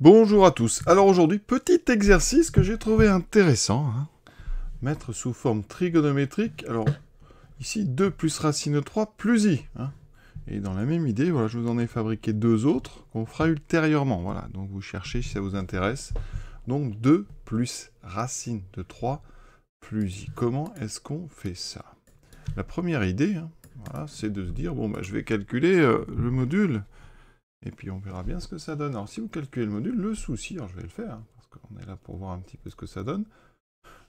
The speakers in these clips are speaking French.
Bonjour à tous. Alors aujourd'hui, petit exercice que j'ai trouvé intéressant. Hein. Mettre sous forme trigonométrique. Alors ici, 2 plus racine de 3 plus i. Hein. Et dans la même idée, voilà, je vous en ai fabriqué deux autres qu'on fera ultérieurement. Voilà, donc vous cherchez si ça vous intéresse. Donc 2 plus racine de 3 plus i. Comment est-ce qu'on fait ça La première idée, hein, c'est de se dire, bon, bah, je vais calculer euh, le module et puis on verra bien ce que ça donne. Alors si vous calculez le module, le souci, je vais le faire, hein, parce qu'on est là pour voir un petit peu ce que ça donne.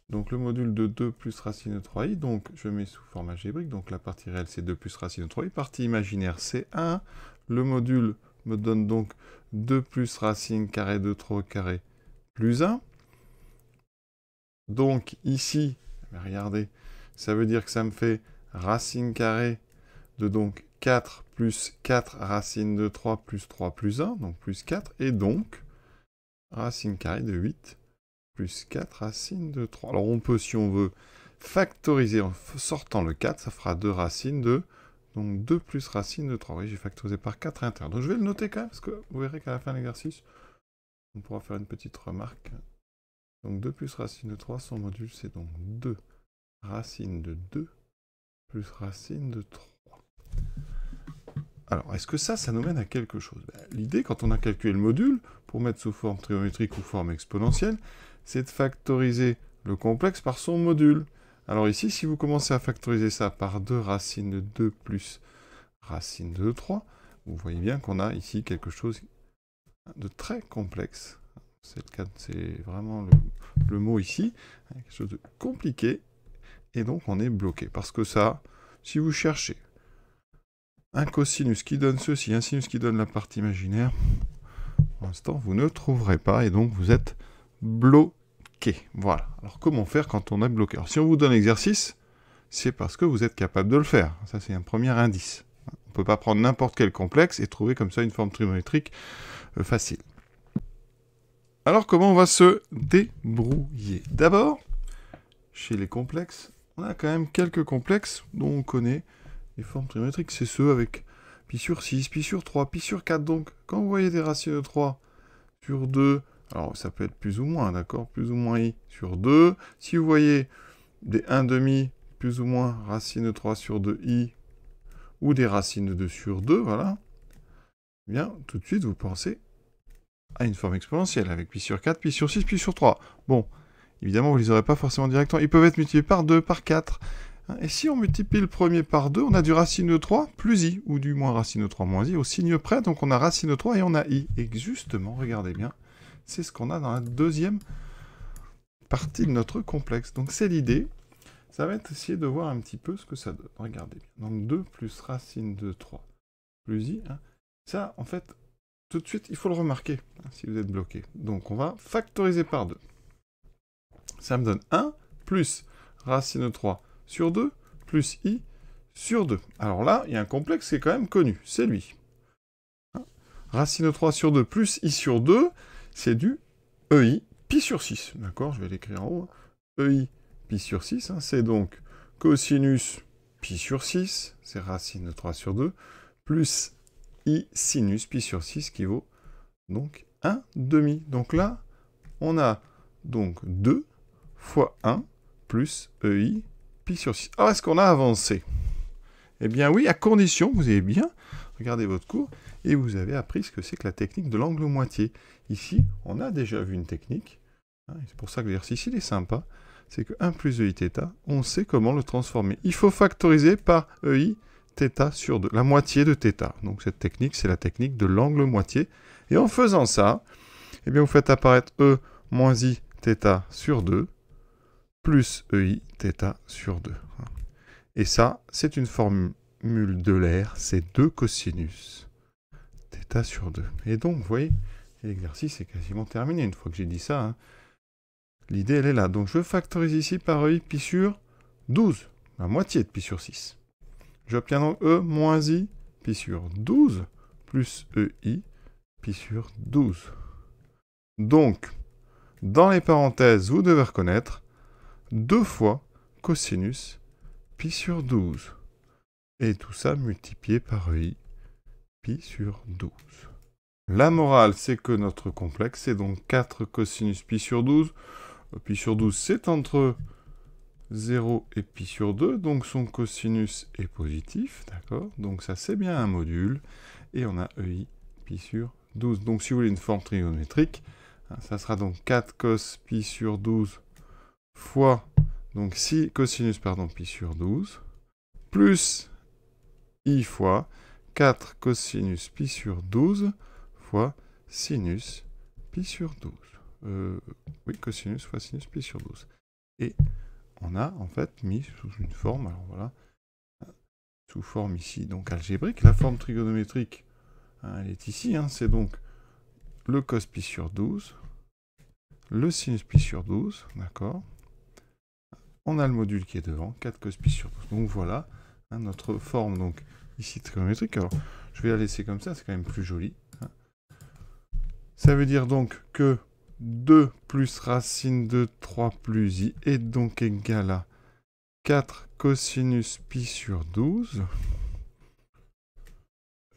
Donc le module de 2 plus racine de 3i, donc je mets sous forme algébrique, donc la partie réelle c'est 2 plus racine de 3i, partie imaginaire c'est 1, le module me donne donc 2 plus racine carré de 3 carré plus 1. Donc ici, regardez, ça veut dire que ça me fait racine carrée de donc 4 plus 4 racine de 3 plus 3 plus 1, donc plus 4, et donc racine carrée de 8 plus 4 racine de 3. Alors on peut, si on veut, factoriser en sortant le 4, ça fera 2 racines de... Donc 2 plus racine de 3. Oui, j'ai factorisé par 4 à l'intérieur. Donc je vais le noter quand même, parce que vous verrez qu'à la fin de l'exercice, on pourra faire une petite remarque. Donc 2 plus racine de 3, son module, c'est donc 2 racine de 2 plus racine de 3. Alors, est-ce que ça, ça nous mène à quelque chose ben, L'idée, quand on a calculé le module, pour mettre sous forme trigonométrique ou forme exponentielle, c'est de factoriser le complexe par son module. Alors ici, si vous commencez à factoriser ça par 2 racine de 2 plus racine de 3, vous voyez bien qu'on a ici quelque chose de très complexe. C'est vraiment le, le, mot ici, hein, quelque chose de compliqué, et donc on est bloqué. Parce que ça, si vous cherchez un cosinus qui donne ceci, un sinus qui donne la partie imaginaire, pour l'instant, vous ne trouverez pas et donc vous êtes bloqué. Voilà. Alors, comment faire quand on est bloqué Alors, si on vous donne l'exercice, c'est parce que vous êtes capable de le faire. Ça, c'est un premier indice. On ne peut pas prendre n'importe quel complexe et trouver comme ça une forme trigonométrique euh, facile. Alors, comment on va se débrouiller D'abord, chez les complexes, on a quand même quelques complexes dont on connaît les formes trigonométriques, c'est ceux avec pi sur 6, pi sur 3, pi sur 4. Donc, quand vous voyez des racines de 3 sur 2, alors ça peut être plus ou moins, d'accord Plus ou moins i sur 2. Si vous voyez des 1,5 plus ou moins racines de 3 sur 2i ou des racines de 2 sur 2, voilà, eh bien, tout de suite, vous pensez à une forme exponentielle avec pi sur 4, pi sur 6, pi sur 3. Bon, évidemment, vous ne les aurez pas forcément directement. Ils peuvent être multipliés par 2, par 4, Hein, et si on multiplie le premier par 2, on a du racine de 3 plus i, ou du moins racine de 3 moins i, au signe près, donc on a racine de 3 et on a i. Et justement, regardez bien, c'est ce qu'on a dans la deuxième partie de notre complexe. Donc c'est l'idée, ça va être essayer de voir un petit peu ce que ça donne. Regardez bien, donc 2 plus racine de 3 plus i, hein. ça en fait, tout de suite, il faut le remarquer, hein, si vous êtes bloqué. Donc on va factoriser par 2. Ça me donne 1 plus racine de 3 sur 2 plus i sur 2. Alors là, il y a un complexe qui est quand même connu, c'est lui. Racine de 3 sur 2 plus i sur 2, c'est du EI pi sur 6. D'accord, je vais l'écrire en haut. EI hein. e pi sur 6, hein. c'est donc cosinus pi sur 6, c'est racine de 3 sur 2, plus i sinus pi sur 6 qui vaut donc 1 demi. Donc là, on a donc 2 fois 1 plus EI ah, est-ce qu'on a avancé Eh bien oui, à condition, vous avez bien regardé votre cours, et vous avez appris ce que c'est que la technique de l'angle moitié. Ici, on a déjà vu une technique, hein, c'est pour ça que le il est sympa, c'est que 1 plus eiθ, on sait comment le transformer. Il faut factoriser par ei θ sur 2, la moitié de θ. Donc cette technique, c'est la technique de l'angle moitié. Et en faisant ça, eh bien, vous faites apparaître e moins i θ sur 2, plus EI θ sur 2. Et ça, c'est une formule de l'air, c'est 2 cosinus θ sur 2. Et donc, vous voyez, l'exercice est quasiment terminé une fois que j'ai dit ça. Hein. L'idée, elle est là. Donc, je factorise ici par EI pi sur 12, la moitié de pi sur 6. J'obtiens donc E moins I pi sur 12 plus EI pi sur 12. Donc, dans les parenthèses, vous devez reconnaître 2 fois cosinus pi sur 12. Et tout ça multiplié par i pi sur 12. La morale, c'est que notre complexe est donc 4 cosinus pi sur 12. Pi sur 12, c'est entre 0 et pi sur 2, donc son cosinus est positif, d'accord Donc ça, c'est bien un module, et on a EI pi sur 12. Donc si vous voulez une forme trigonométrique, hein, ça sera donc 4 cos pi sur 12 fois, donc si, cosinus, pardon, pi sur 12, plus i fois 4 cosinus pi sur 12 fois sinus pi sur 12. Euh, oui, cosinus fois sinus pi sur 12. Et on a en fait mis sous une forme, alors voilà, sous forme ici donc algébrique, la forme trigonométrique, hein, elle est ici, hein, c'est donc le cos pi sur 12, le sinus pi sur 12, d'accord on a le module qui est devant, 4 cos pi sur 12. Donc voilà hein, notre forme donc ici trigonométrique. Alors je vais la laisser comme ça, c'est quand même plus joli. Hein. Ça veut dire donc que 2 plus racine de 3 plus i est donc égal à 4 cosinus pi sur 12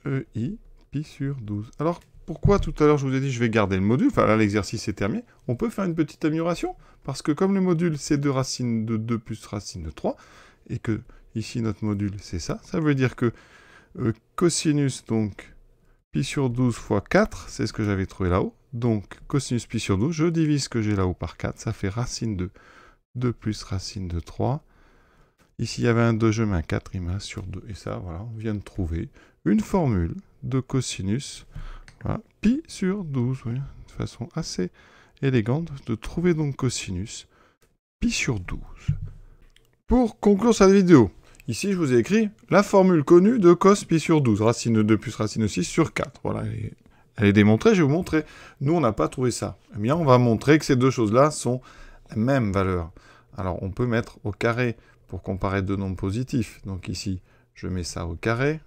e i pi sur 12. Alors pourquoi tout à l'heure je vous ai dit je vais garder le module, enfin là l'exercice est terminé, on peut faire une petite amélioration, parce que comme le module c'est de racine de 2 plus racine de 3, et que ici notre module c'est ça, ça veut dire que euh, cosinus donc pi sur 12 fois 4, c'est ce que j'avais trouvé là-haut, donc cosinus pi sur 12, je divise ce que j'ai là-haut par 4, ça fait racine de 2 plus racine de 3, Ici, il y avait un 2, je mets un 4, il m'a sur 2. Et ça, voilà, on vient de trouver une formule de cosinus pi sur 12, de façon assez élégante de trouver donc cosinus pi sur 12. Pour conclure cette vidéo, ici je vous ai écrit la formule connue de cos pi sur 12, racine 2 plus racine 6 sur 4. Voilà, elle est démontrée, je vais vous montrer. Nous, on n'a pas trouvé ça. Eh bien, on va montrer que ces deux choses-là sont la même valeur. Alors, on peut mettre au carré pour comparer deux nombres positifs. Donc ici, je mets ça au carré,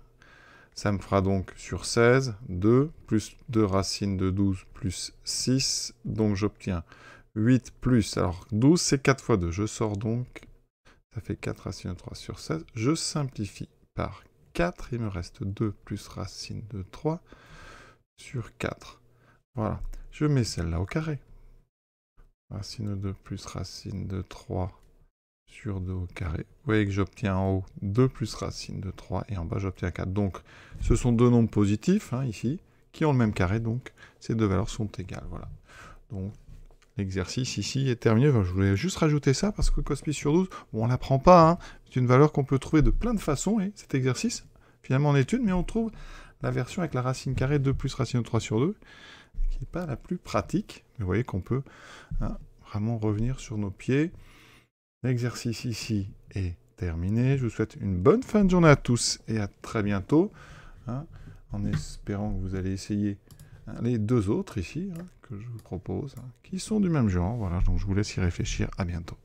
ça me fera donc sur 16, 2, plus 2 racines de 12, plus 6. Donc j'obtiens 8 plus, alors 12 c'est 4 fois 2. Je sors donc, ça fait 4 racines de 3 sur 16. Je simplifie par 4, il me reste 2 plus racine de 3 sur 4. Voilà, je mets celle-là au carré. Racine de 2 plus racine de 3 sur 2 au carré. Vous voyez que j'obtiens en haut 2 plus racine de 3 et en bas j'obtiens 4. Donc ce sont deux nombres positifs hein, ici qui ont le même carré, donc ces deux valeurs sont égales. Voilà. Donc l'exercice ici est terminé. je voulais juste rajouter ça parce que cos sur 12, on ne l'apprend pas. Hein. C'est une valeur qu'on peut trouver de plein de façons et cet exercice finalement en une mais on trouve la version avec la racine carrée 2 plus racine de 3 sur 2 qui n'est pas la plus pratique. Mais vous voyez qu'on peut hein, vraiment revenir sur nos pieds. L'exercice ici est terminé. Je vous souhaite une bonne fin de journée à tous et à très bientôt. Hein, en espérant que vous allez essayer hein, les deux autres ici hein, que je vous propose, qui sont du même genre. Voilà, donc je vous laisse y réfléchir. À bientôt.